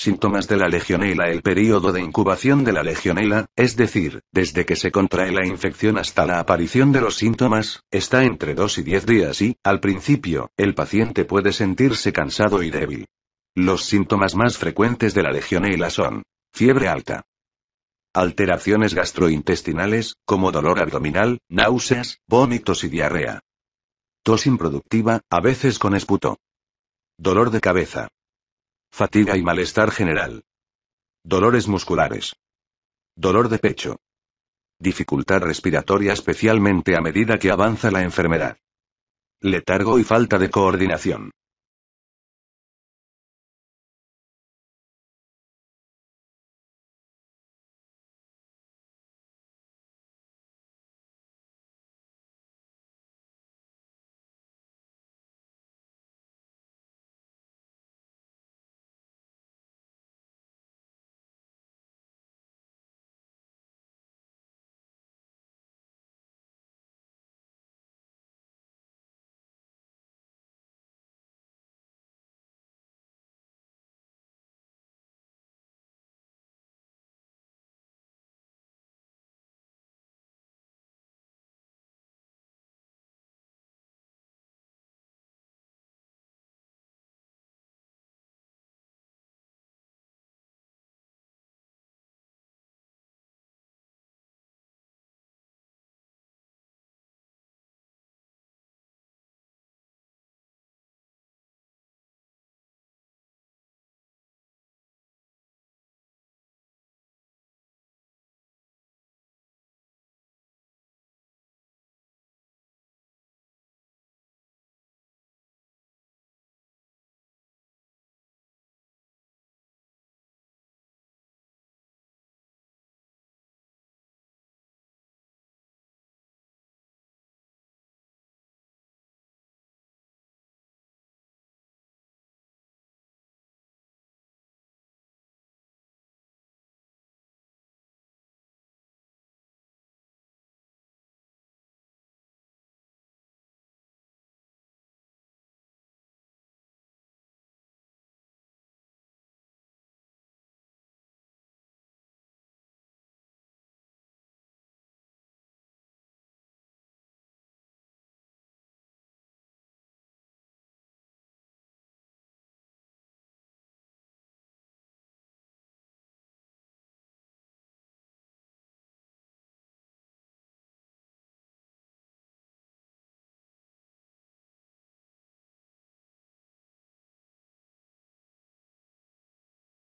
Síntomas de la legionela El período de incubación de la legionela, es decir, desde que se contrae la infección hasta la aparición de los síntomas, está entre 2 y 10 días y, al principio, el paciente puede sentirse cansado y débil. Los síntomas más frecuentes de la legionela son fiebre alta, alteraciones gastrointestinales, como dolor abdominal, náuseas, vómitos y diarrea, tos improductiva, a veces con esputo, dolor de cabeza, Fatiga y malestar general. Dolores musculares. Dolor de pecho. Dificultad respiratoria especialmente a medida que avanza la enfermedad. Letargo y falta de coordinación.